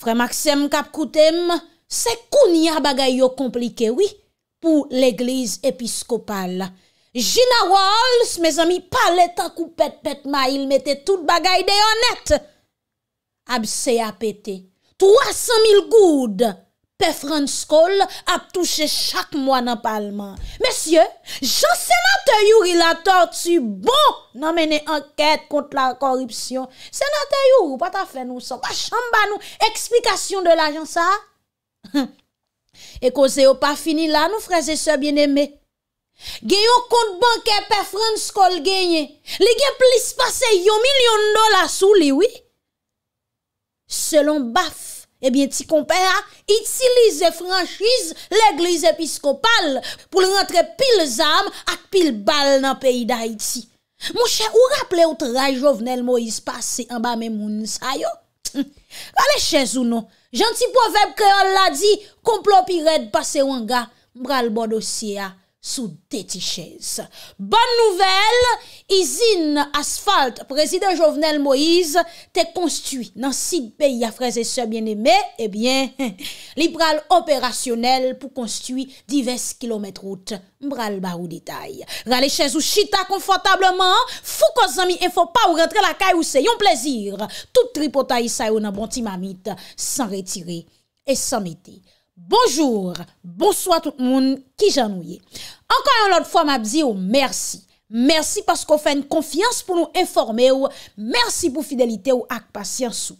Frè Maksèm Kapkoutèm, se kouni a bagay yo komplike, oui, pou l'Eglise Episkopal. Gina Walls, mè zami, pale ta kou pet pet ma, il mette tout bagay deyon net. Abse apete, 300.000 goudes. Pè fran skol ap touche chak mwa nan palman. Mesye, jan senate yu rilator tu bon nan mène anket kont la korupsyon. Senate yu, wou pata fè nou sa? Wachan ba nou eksplikasyon de la jan sa? E koze yo pa fini la nou fran se so bienemè. Gè yon kont bankè, pè fran skol genye. Li gen plis pase yon milyon dola sou li wè. Selon baf. Ebyen ti kompè a, itilize franjiz l'Eglise Episkopal pou l rentre pil zam ak pil bal nan peyi da iti. Mouche, ou rapple ou traj jovnel Moise Pase en ba men moun sa yo? Ale chèz ou non, janti poveb kreol la di, komplo pi red Pase wanga, mbral bodosye a. Sou deti chèz. Bon nouvel, izine asfalt prezident Jovenel Moïse te konstu nan sit peyi a fraze se bien eme, e bien, li pral operasyonel pou konstu divers kilometrout mbral barou ditay. Rale chèz ou chita konfotableman, fou ko zami e fò pa ou rentre la kay ou se yon plezir. Tout tripotay sa yo nan bonti mamit, san retire et san iti. Bonjour, bonsoit tout moun ki janouye. Ankon an lot fwa mabzi ou mersi. Mersi paskou fèn konfians pou nou informe ou mersi pou fidelite ou ak pasyansou.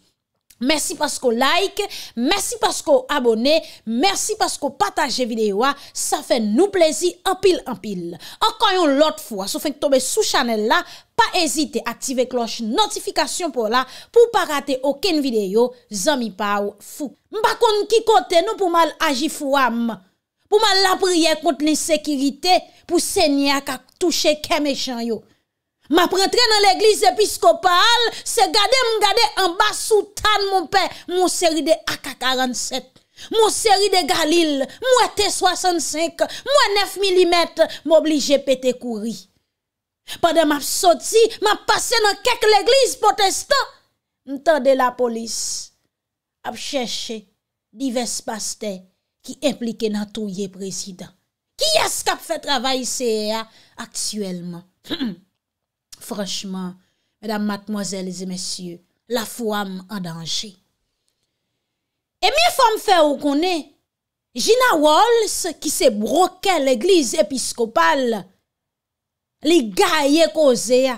Mersi pasko like, mersi pasko abone, mersi pasko pataje videyo a, sa fe nou plezi anpil anpil. Ankanyon lot fwa, sou fek tobe sou chanel la, pa ezite aktive kloche notifikasyon pou la pou pa rate oken videyo, zami pa ou fwo. Mpa kon ki kote nou pou mal aji fwa m, pou mal apriye kont li sekirite pou senye akak touche keme chan yo. Ma prentre nan l'Eglise Episkopal se gade m gade an bas sou tan moun pe. Moun seri de AK-47, moun seri de Galil, mou ete 65, mou ete 9 mm, mou oblige pete kouri. Padè m ap soti, m ap pase nan kek l'Eglise potestan. M tande la polis ap chèche divers pastè ki implike nan touye prezident. Ki esk ap fè travay C.E.A. aksuelman? Franchement, mesdames, mademoiselles et messieurs, la fouam en danger. E mi fòm fè ou konè, jina wòls ki se brokè l'eglise episkopal, li gaye koze ya.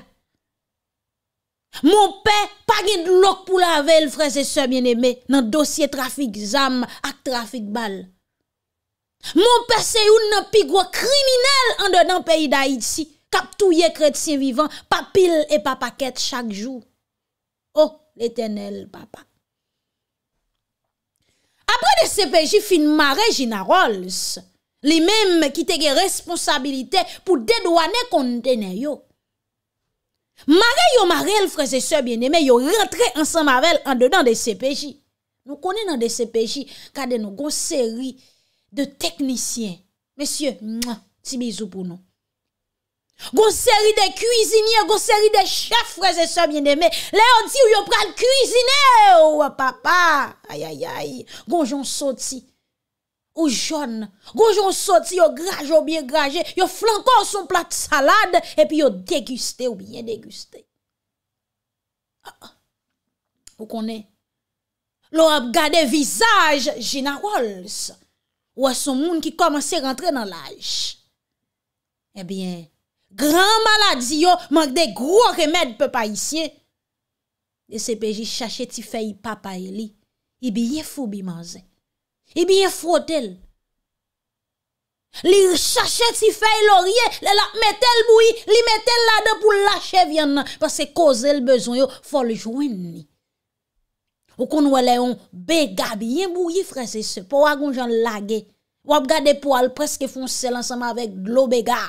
Mon pè, pa gen lòk pou lave l'frense se bienemè nan dosye trafik zam ak trafik bal. Mon pè se youn nan pigwa kriminel an de nan peyi da itsi. kaptouye kredsyen vivan, papil e papaket chak jou. Oh, l'Eternel Papa. Apre de CPJ, fin mare Gina Rolls, li mem ki te ge responsabilite pou dedwane kontene yo. Mare yo mare el freze se biene, me yo rentre ansan mavel an dedan de CPJ. Nou konen nan de CPJ, kade nou gos seri de teknisyen. Mesye, ti bizou pou nou. Gon seri de kuisinier, Gon seri de chef, Le yon ti ou yon pral kuisinier, Ou wapapa, Gonjon soti, Ou joun, Gonjon soti, Yo flanko ou son plat salade, E pi yo deguste ou bien deguste, ah, ah. Ou konen, Lo ap gade vizaj, Ou jina wols, Ou aso moun ki komanse rentre nan laj, E eh bien, Gran maladi yo, mank de gro remèd pe pa isye. Le sepeji chache ti fey papay li. Ibi ye fou bi manze. Ibi ye fote l. Li chache ti fey l orye. Le la metel bou yi, li metel la de pou lache vyan nan. Pas se koze l bezon yo, foljouin ni. Ou kon wale yon bega bi. Yen bou yi frese se. Po wakon jan lage. Wap gade po al preske fon sel ansama vek glo bega.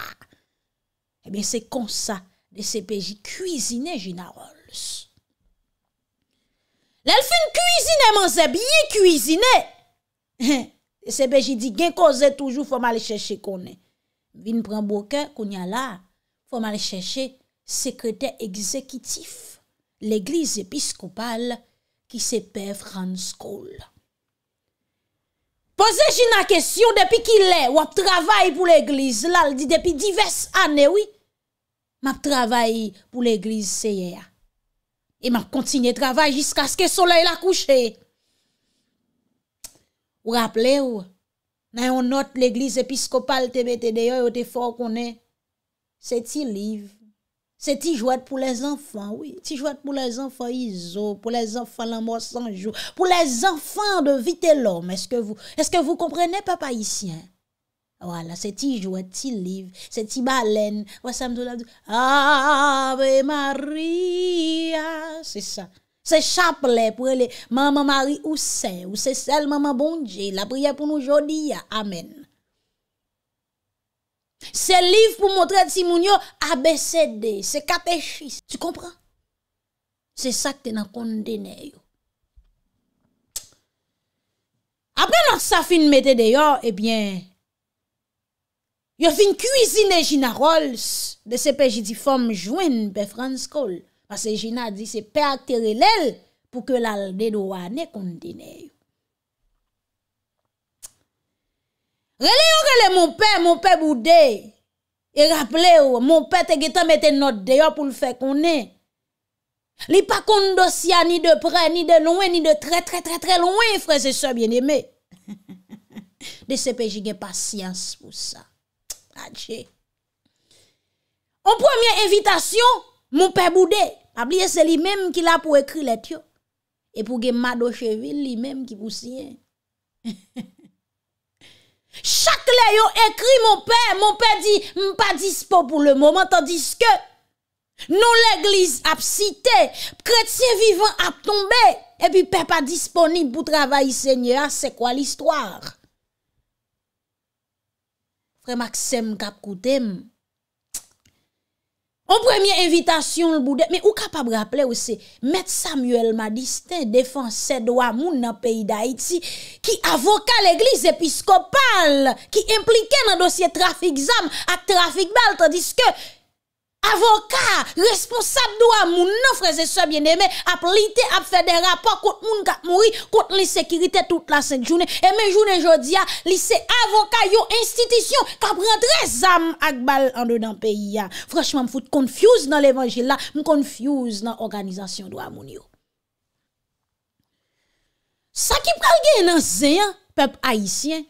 Ebyen eh se konsa de se peji kouizine Gina Rawls. Lèl fin kouizine man zè biye kouizine. De se peji di gen kouze toujou fòm alè chèche konè. Vin pran bouke konè la fòm alè chèche sekretè ekzekitif l'Eglise Episkopal ki se pe franskoul. Poze jina kesyon depi ki lè wap travay pou l'Eglise lal di depi divers anè wik. M ap travay pou l'eglize seye a. E m ap kontinye travay jiska ske soley la kouche. Ou rappele ou, nan yon not l'eglize episkopal te bete deyo, yo te fò konen, se ti liv, se ti jwad pou les anfan, ti jwad pou les anfan izo, pou les anfan la mò sanjou, pou les anfan de vite lòm. Eske vous komprene papa isyèn? Voilà, c'est ti jouet, ti livre, c'est ti baleine. Ave Maria. C'est ça. C'est chapelet pour les maman Marie ou saint, ou c'est celle maman bon Dieu. La prière pour nous aujourd'hui. Amen. C'est livre pour montrer Timounio ABCD, c'est catéchisme. Tu comprends? C'est ça que tu es dans le Après, notre safine mettez dehors, eh bien, Yo fin kuizine Jina Rolls, dese pe jidi fom jwen be Franskoll, pase Jina di se pe akte relel, pou ke lalde do ane kondine. Rele yo rele mon pe, mon pe boudé, e rapple yo, mon pe te getan meten not deyo pou lfe konen. Li pa kondosya ni de pre, ni de nouen, ni de tre, tre, tre, tre louen, freze so bien eme. Dese pe jige pasyans pou sa. En première invitation, mon père Boudé, c'est lui-même qui l'a pour écrire les tuyaux. Et pour que Madocheville lui-même qui vous signe. Chaque lè écrit mon père, mon père dit, pas dispo pour le moment, tandis que non, l'église a cité, chrétien vivant a tombé, et puis père pas disponible pour travailler Seigneur, c'est quoi l'histoire? Fremaksem kap koutem. On premye invitation lbou de, me ou kap ap rapple ou se, met Samuel Madiste, defanse doa moun nan peyi da iti, ki avoka l'eglise episkopal, ki implike nan dosye trafik zam, ak trafik bal, tradiske, avoka, responsab do amoun nou freze sebyen eme, ap lite ap federa pa kont moun kat mouri, kont li sekirite tout la senjoune, eme jounen jodi ya, li se avoka yo institisyon, ka prendre zam ak bal an de nan peyi ya. Franchman, m foute konfuse nan levange la, m konfuse nan organizasyon do amoun yo. Sa ki pral gen nan zeyan, pep aisyen,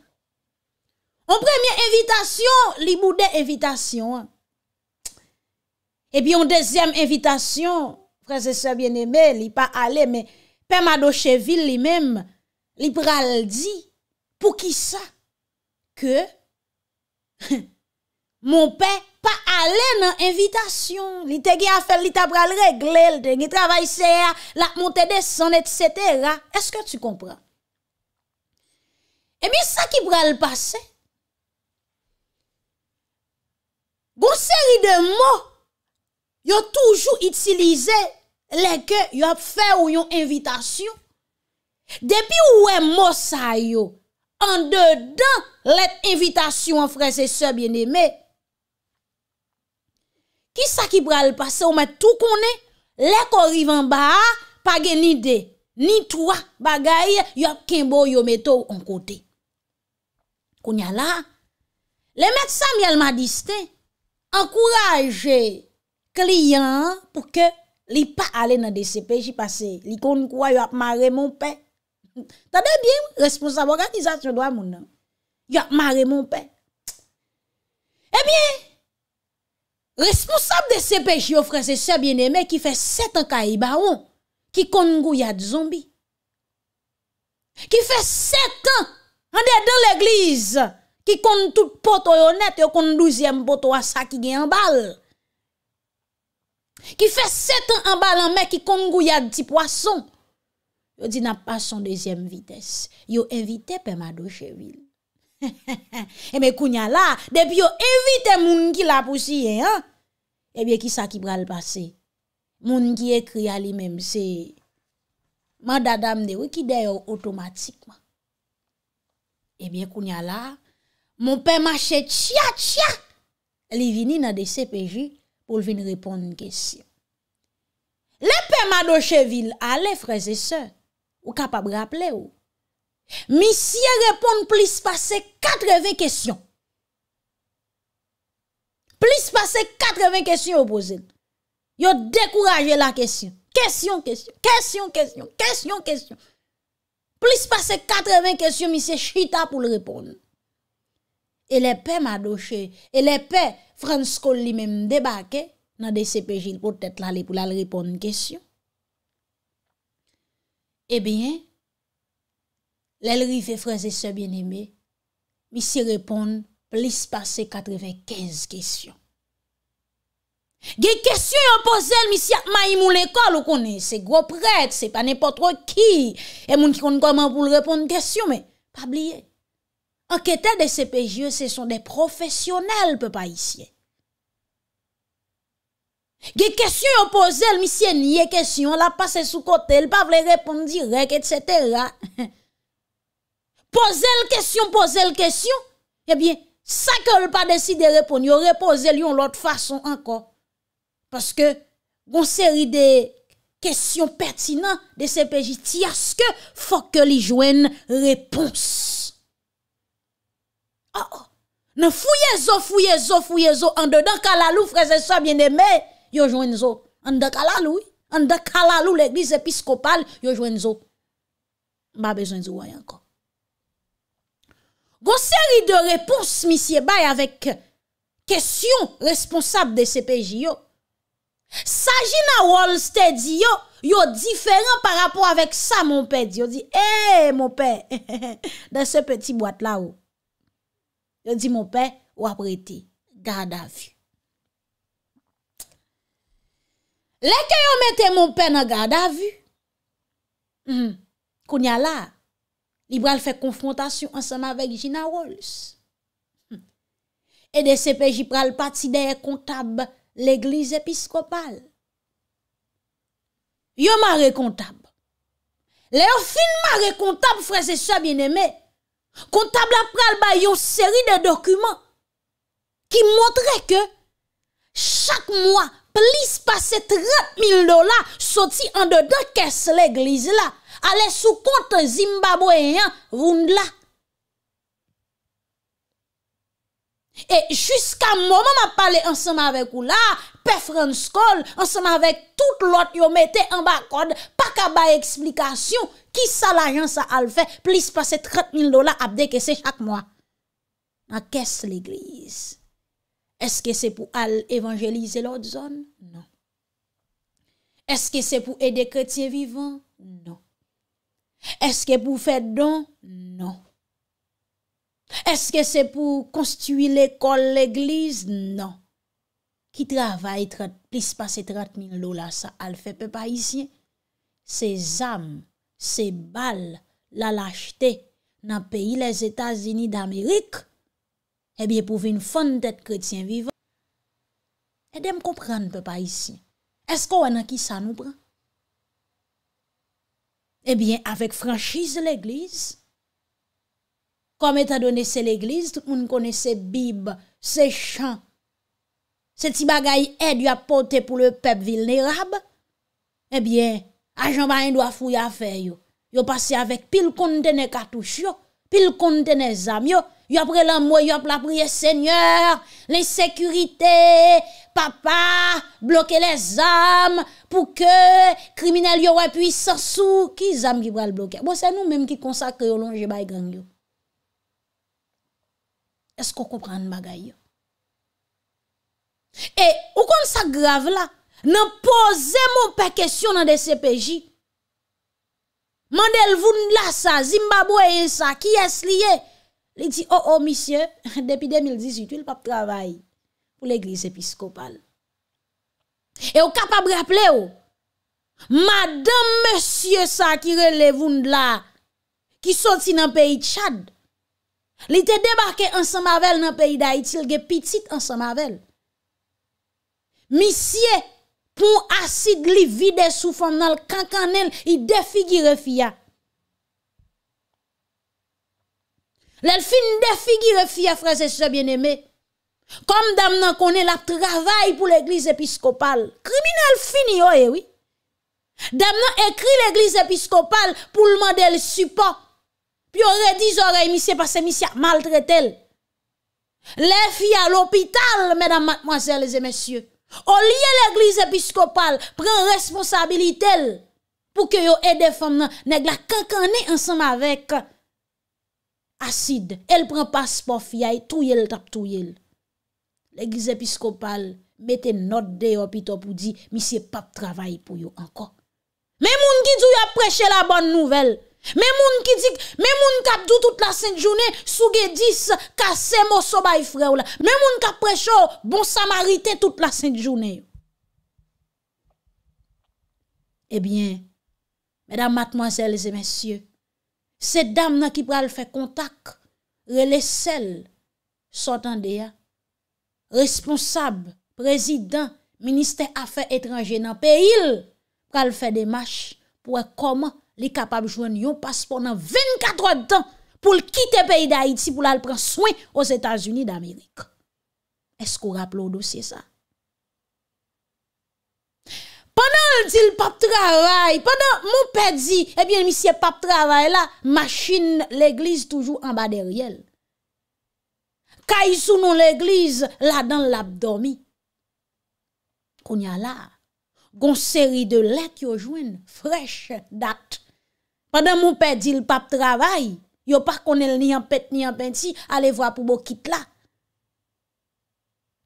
an premye evitasyon, li boudè evitasyon an, epi yon dezyem invitation, prezese bieneme li pa ale, pe madochevil li mem, li pral di, pou ki sa, ke, mon pe pa ale nan invitation, li te ge afer, li ta pral regle, li te ge travay seya, la mante de san, et cetera, eske tu kompran? Epi sa ki pral pase, goun seri de mou, Yo toujou itilize leke yo ap fe ou yon invitasyon. Depi ou we mousa yo, an de dan lete invitasyon an frese se bieneme, ki sa ki pral pase ou met tou konen, leke orivan ba, page ni de, ni twa, bagaye yo ap kembo yo metou an kote. Kounya la, le met sa myel madiste, an kouraje, klien pou ke li pa ale nan de sepeji pase, li kon kwa yo ap mare mon pe. Tade bien, responsable organisasyon do a moun nan, yo ap mare mon pe. E eh bien, responsable de sepeji ofre se se bieneme, ki fe set an ka i ba ou, ki kon gou yad zombi. Ki fe set an, an de dan l'eglize, ki kon tout poto yo net, yo kon douziyem poto wa sa ki gen bal. Ki fè setan an balan mè ki kongou yad di poason. Yo di nan pason dezyem vites. Yo evite pèm adou chevil. E mè kounya la, depi yo evite moun ki la pousi yè. E bè ki sa ki pral pase. Moun ki ekri alimèm se. Man dadam de wè ki dey yo otomatikman. E bè kounya la, moun pèm ache tchia tchia. Li vini nan dey sepejou. pou l vini reponde kèsyon. Le pè madoche vil, ale frèzè sè, ou kapab rap lè ou. Mi siè reponde plis pasè katreven kèsyon. Plis pasè katreven kèsyon ou posè. Yo dekouraje la kèsyon. Kèsyon, kèsyon, kèsyon, kèsyon, kèsyon, kèsyon. Plis pasè katreven kèsyon, mi siè chita pou l reponde. e lepe madoche, e lepe franskol li men mdebake, nan de sepe jil potet lale pou lale reponde kesyon, e bien, lalri fe fraze se bien ebe, misi reponde plis pase 95 kesyon. Ge kesyon yon pose, misi akma yi mou lekol, ou konen se gro prete, se pa nepotro ki, e moun ki konen koman pou lale reponde kesyon, me pa bliye. Enkete de sepeje se son de profesyonel Pe pa isye Ge kesyon yo pose el misye ni ye kesyon La pase sou kote el pa vle repon direk Etc Pose el kesyon Pose el kesyon Ebyen sa ke l pa deside repon Yo repose l yon lot fason anko Paske Gon seri de kesyon pertinan De sepeji ti aske Fok ke li jwen repons nan fouye zo, fouye zo, fouye zo, an de da kalalou, freze so, bien de me, yojwen zo, an de kalalou, an de kalalou, l'eglise episkopal, yojwen zo, ba bezwen zo woyen kon. Gon seri de repous, misye bay, avek kesyon responsable de sepeji yo, saji nan Wolste di yo, yo diferan par rapport avek sa, sa mon pe di yo, di, eee, eh, mon pe, de se peti boat la yo, Yo di moun pe, wapreti, gada vu. Le ke yo mette moun pe nan gada vu, hmm. koun ya la, li bral fe konfrontasyon ansan avèk Gina Rawls. Hmm. E de sepe, jip bral pati de ye kontab l'eglise episkopal. Yo ma re kontab. Le yo fin ma re kontab, frèze, so bien eme. Kontabla pral ba yon seri de dokumen ki motre ke chak mwa plis pase 30.000 dola soti an de de kes l'eglize la. Ale sou kont Zimbabwe yon voun la. E jiska mwoma ma pale ansama vek ou la, pe fran skol, ansama vek tout lot yo mete an ba kod, pa ka ba eksplikasyon. Ki sa la jan sa al fe, plis pa se 30.000 dola ap deke se chak mwa? A kes l'eglise? Eske se pou al evanjelize l'ot zon? Non. Eske se pou ede kretye vivon? Non. Eske pou fe don? Non. Eske se pou konstiwi l'ekol l'eglise? Non. Ki travay plis pa se 30.000 dola sa al fe pe pa isye? Se zam. Se bal la lachete nan peyi les Etats-Unis d'Amerik, ebyen eh pouvi nou fonde dete kretien viva. E eh dem komprende pa pa isi. Esko wè nan ki sa nou pre? Ebyen, eh avèk franchise l'Eglise, kom et a donese l'Eglise, moun kone se bib, se chan, se ti bagay e d'yo apote pou le pep vilnerab, ebyen, Ajan ba yon do a fou ya fe yo. Yo pase avek pil kontene katouche yo. Pil kontene zam yo. Yo apre la mwen yo apre la priye senyor. Le sekurite. Papa. Bloke le zam. Pou ke kriminel yo wepi sasou. Ki zam ki pral bloke. Bon se nou menm ki konsakre yo lon je bay gang yo. Esko koupran bagay yo? E ou kon sa grav la? nan pose moun pe kestyon nan de CPJ. Mandel voun la sa, Zimbabwe e sa, ki es liye? Li ti, o, oh, o, oh, misye, depi 2018, wil pap travay pou l'Eglise Episkopal. E w kapab rapple ou, madame, monsye sa, ki rele voun la, ki soti nan peyi Tchad, li te debake ansamavel nan peyi da itilge, pitit ansamavel. Misye, pou asig li vide sou fon nan l kankanen i defi gire fia. L el fin defi gire fia, frases se bien eme, kom dam nan konen la travay pou l eglise episkopal, krimine l fin yo oh, ewi, eh dam nan ekri l eglise episkopal pou l mandel supo, pi orè di zorey misye pasè misya maltre tel. L efi a l opital, mèdam mwazèl zè mèsyè, O liye l'Eglise Episkopal, pren responsabilite l pou ke yo ede fom nan neg la kakane ansanm avek. Asid, el pren paspof yay, touyel tap touyel. L'Eglise Episkopal, bete not de yo pi to pou di, mi se pap travay pou yo anko. Me moun ki tou yo apreche la bon nouvel. Mè moun ki dik, mè moun kap dout tout la sènte jounè, souge dis, kase mò soba y frè ou la. Mè moun kap prechò, bon sa marite tout la sènte jounè. Ebyen, mèdam matmoazèl zè mèsyè, sè dam nan ki pral fè kontak, relè sèl, sòt an de ya. Responsab, prezidant, minister afè etranjè nan peyil, pral fè demach pouè koman. Li kapab jwen yo passe ponan 24 an pou l kite peyi da Haiti pou la l pren swen os Etats-Unis d'Amerik. Eskou rap lodo se sa? Ponan l di l pap traway, ponan mou pedzi, ebyen misye pap traway la, maschin l eglise toujou anba deryel. Ka yisou nou l eglise la dan l abdomi. Konya la, gon seri de lek yo jwen freche datte. pandan moun pe di l pap travay, yo pa konel ni yon pet ni yon penti, ale vwa pou bo kit la.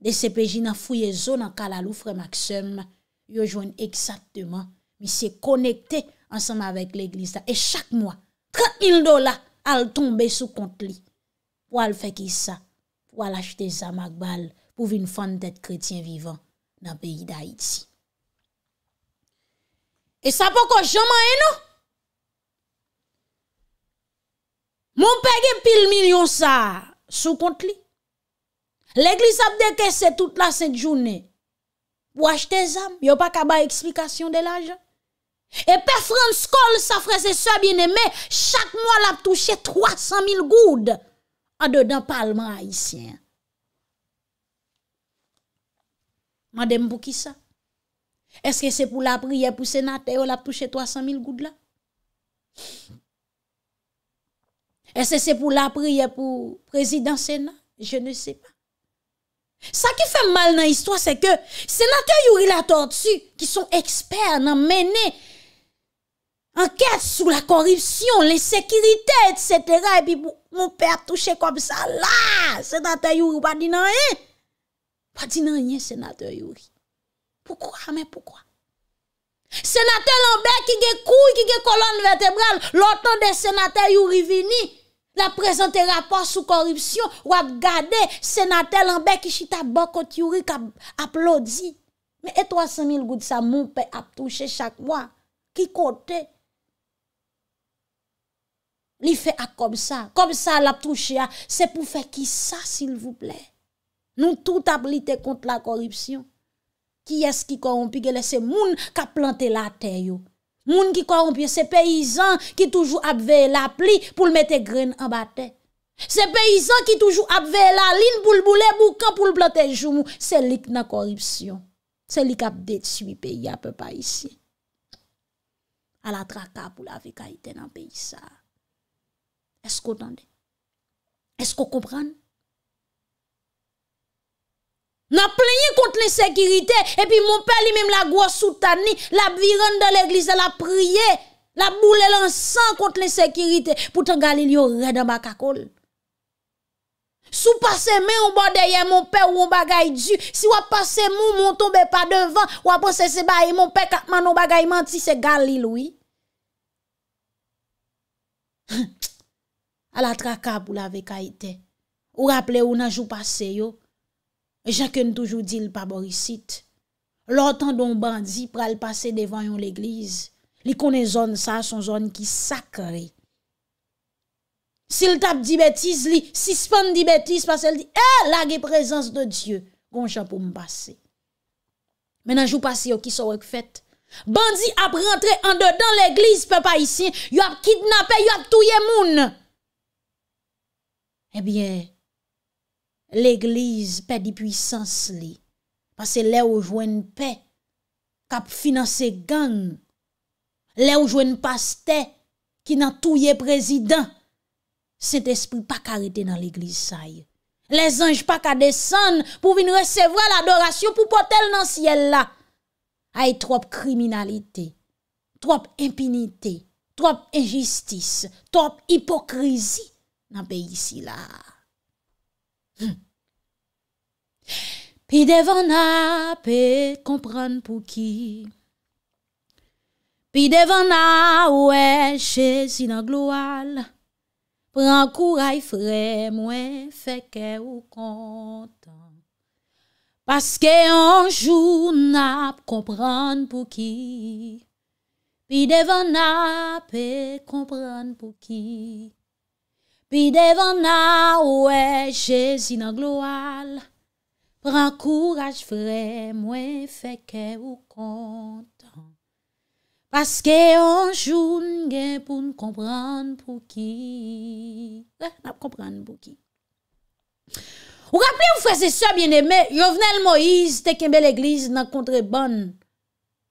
De sepeji nan fuyè zo, nan kalalou fre maksem, yo jwen eksatman, mi se konekte ansanman vek l'eglisa. E chak mwa, 30.000 dola al tombe sou kont li, pou al feki sa, pou al achete sa magbal, pou vin fante dete kretien vivan nan peyi da iti. E sa pou ko jaman non? eno, Mon père pile million ça sous compte li. L'église a décaissé toute la sainte journée. Pour acheter des âmes, a pas qu'à explication de l'argent. Et père France Cole, sa frère et soeur bien-aimé, chaque mois l'a touché 300 000 goudes en dedans parlement haïtien. Madame, pour qui ça? Est-ce que c'est pour la prière pour sénateur, l'a touché 300 000 goudes là? E se se pou la priye pou prezident sè nan? Je ne se pa. Sa ki fè mal nan histò, sè ke sènatè youri la tortù, ki son eksper nan mène anket sou la koripsyon, le sekiritè, et sètera, epi pou moun pè touche kom sa la, sènatè youri pa dinan yè, pa dinan yè sènatè youri. Poukwa, ah, mè poukwa? Sènatè l'anbè ki ge kou, ki ge kolon vètebral, lò ton de sènatè youri vini, la prezante rapor sou korripsyon, wap gade senatel anbe ki chita bokot yuri ka aplodzi. Me e 300.000 goudsa moun pe ap touche chakwa, ki kote. Li fe ak kom sa, kom sa la touche a, se pou fe ki sa sil vou ple. Nou tout ap lite kont la korripsyon. Ki es ki korompi gelese moun ka plante la ten yo. Moun ki korompye, se peyizan ki toujou apve la pli pou l mette gren an ba te. Se peyizan ki toujou apve la lin pou l boule bou ka pou l blotejou mou. Se lik nan korupsyon. Se lik apde tsui peyi appe pa isi. A la traka pou la vika ite nan peyi sa. Esko tande? Esko koupran? Na plenye kont le sekirite, epi moun pe li mèm la gwa soutani, la biran de l'eglise, la priye, la boule lan san kont le sekirite, pou te galil yo redan bakakol. Sou pase mè ou badeye moun pe ou ou bagay di, si wap pase mou moun tobe pa devan, wapose se bayi moun pe katman ou bagay manti, se galil oui. A la tra kap ou la vekayite, ou raple ou nanjou pase yo, E jaken toujou di l pa borisit. L otan don bandi pral pase devan yon l eglize. Li konen zon sa, son zon ki sakre. Si l tap di betis li, si span di betis, pase l di, e eh, la ge prezans de Diyo. Gonja pou m pase. Menan jou pase yo ki sawek fet. Bandi ap rentre an de dan l eglize, pe pa isi, yon ap kidnapè, yon ap touye moun. E eh biye, L'Eglise pè di pwisans li. Pase lè ou jwen pè. Kap finanse gan. Lè ou jwen paste. Ki nan touye prezident. Sèd espri pak a rete nan l'Eglise sa yè. Lè zanj pak a desan. Pou vin resevwa l'adorasyon pou potel nan siyèl la. Hay trop kriminalite. Trop impinite. Trop injistis. Trop hipokrizi nan pe yisi la. Hmm. Pi devan ap, pe kompran pou ki Pi devan ap, ou e che si nan glo al Pran kou ray fre, mwen feke ou kontan Paske anjou nap, kompran pou ki Pi devan ap, pe kompran pou ki Pi devan na ou e jesi nan gloal, pran kouraj vre, mwen feke ou kontan. Paske anjoun gen pou n'kompran pou ki. Eh, n'ap kompran pou ki. Ou rap li ou fwese se bieneme, yo vnen l'moiz te kembe l'eglize nan kontre ban,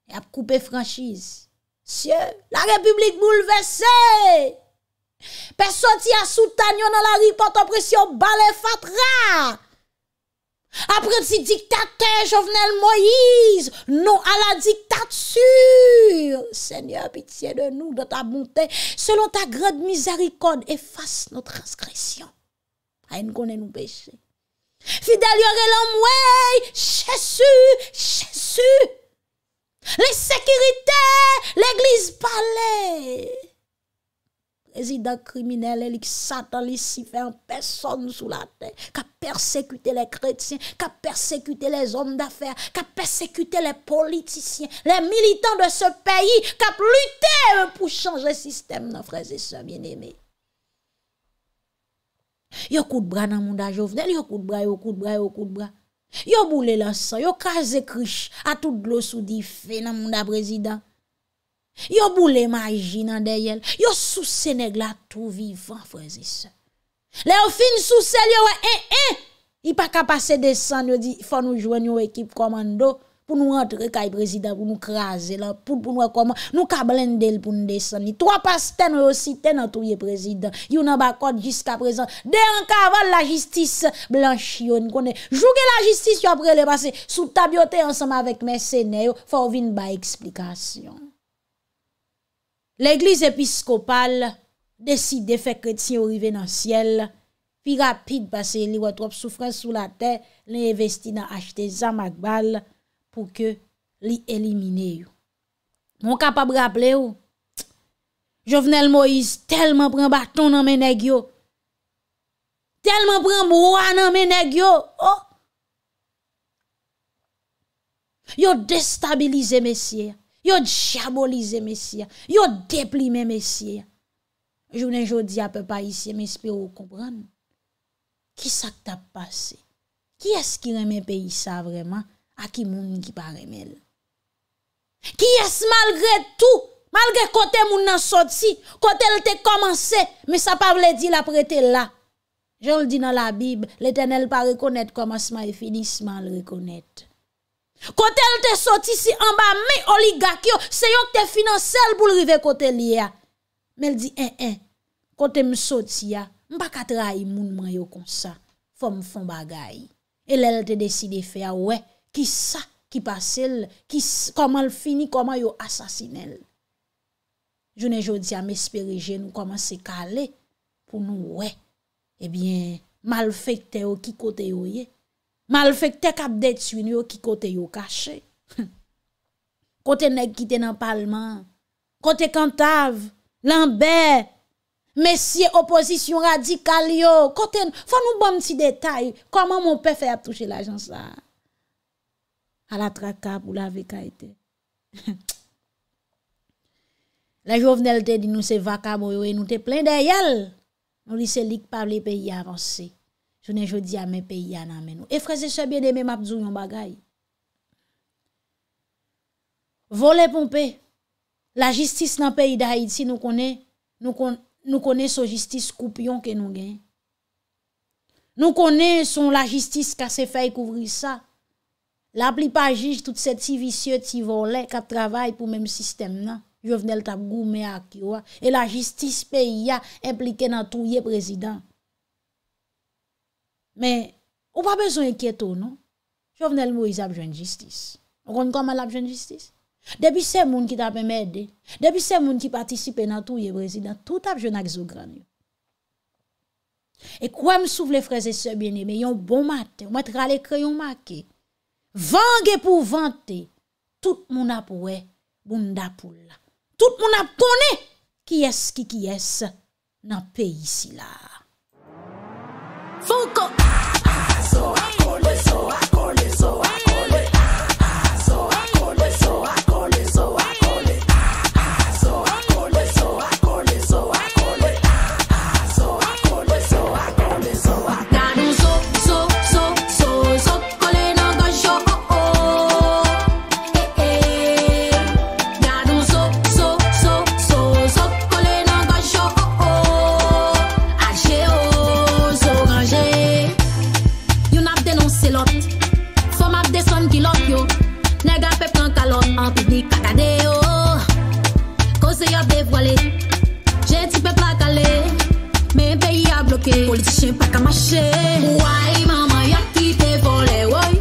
e ap koupe franchise. Sye, la republik mou lvese! Perso ti asoutan yon nan la ripote presyon Balè fatra Apre ti diktate Jovenel Moïse Non a la diktate sur Seigneur pitiye de nou De ta bonte Selon ta gre de mizerikon Efas nou transkresyon A yon konen nou peche Fidel yore lan mwey Chessu Chessu Le sekirite L'eglise paley Prezident kriminelle li ki satan li si fe en peson sou la ten. Ka persekute le kretien, ka persekute le zon d'afer, ka persekute le politisyen, le militant de se peyi, ka plute pou chanje sistem nan freze se bien eme. Yo koute bra nan moun da jovnel, yo koute bra, yo koute bra, yo koute bra. Yo boule la san, yo kaze kriche a tout glosou di fe nan moun da prezident. Yo boule maji nan deyel Yo sou sene gla tou vivan Frenzise Le yo fin sou sene yo we e e I pa ka pase desan yo di Fa nou joen yo ekip komando Pou nou rentre kay prezident pou nou krasen Pou nou rekomand nou ka blen del pou nou desan Tro pas ten yo si ten an tou ye prezident Yo nan bakot jiska prezant Dey an ka aval la jistis Blan chiyon konen Jouke la jistis yo apre le pase Sou tabiote ansama vek mes sene yo Fa ou vin ba eksplikasyon L'Eglise Episkopal deside fekret si yo rive nan siel pi rapide basen li wotrop soufren sou la te li investi nan achete Zama Gbal pou ke li elimine yo. Mon kapap raple yo, Jovenel Moïse telman pren baton nan menegyo, telman pren mouan nan menegyo, yo destabilize oh! mesye, yo diabolize mesya, yo deplime mesya. Jounen joudi apè pa isye, men spiro koubran. Ki sa kta pase? Ki es ki reme peyi sa vreman? A ki moun ki pa remel? Ki es malgre tou? Malgre kote moun nan sot si? Kote lte komanse? Men sa pa vle di la prete la? Joun ldi nan la bib, le tenel pa rekonet komanse man e finis man lrekonet. Kote el te soti si anba me oligak yo, se yonk te finansel pou lrive kote li ya. Mel di en eh, en, eh, kote m soti ya, m baka trai moun man yo konsa, fom fom bagay. E lel te deside fe a we, ki sa, ki pasel, ki sa, koman l fini, koman yo asasinel. Jounen jodi a mesperi je nou koman se kale, pou nou we, e bien, mal fekte yo ki kote yo ye. Mal fèk bon te kap det su yon ki kote yon kache. Kote nèk ki te nan palman. Kote kantav. Lan bè. Mesye oposisyon radikal yon. Kote fò nou bon nti detay. Koman moun pè fè a touche la jansan. A la tra kap ou la vek a ite. La jovnel te di nou se vakab ou yo. E nou te plen de yel. Nou li se lik pabli pe yaron se. Sounen jodi a men peyi ya nan men nou. E fraze souye bie de men map zou yon bagay. Volè pou mpe. La jistis nan peyi da Haiti nou konè. Nou konè sou jistis koupyon ke nou gen. Nou konè sou la jistis ka se fèy kouvri sa. La pli pa jij tout se ti visye ti volè. Ka travay pou menm sistem nan. Jow venè l tap gou me ak yo. E la jistis peyi ya implike nan touye prezident. Men, ou pa bezon yon kieto, non? Chovnel mou yon apjoun jistis. O kon kon man apjoun jistis? Debi se moun ki tapen mède, debi se moun ki patisipe nan tou ye brezid, nan tout apjoun ak zougran yon. E kouè m sou vle freze se bine, men yon bon mate, ou met rale kre yon make, vange pou vante, tout moun apwe bunda pou la. Tout moun apkone, ki es ki ki es nan pe yisi la. Funko. Ah, ah, so, soa, cole, ah, cole, soa, cole. Se ya be vole Je ti pe pa kale Men pe ya bloke Politi chen pa ka mache Ouayi mama ya ki pe vole Ouayi mama ya ki pe vole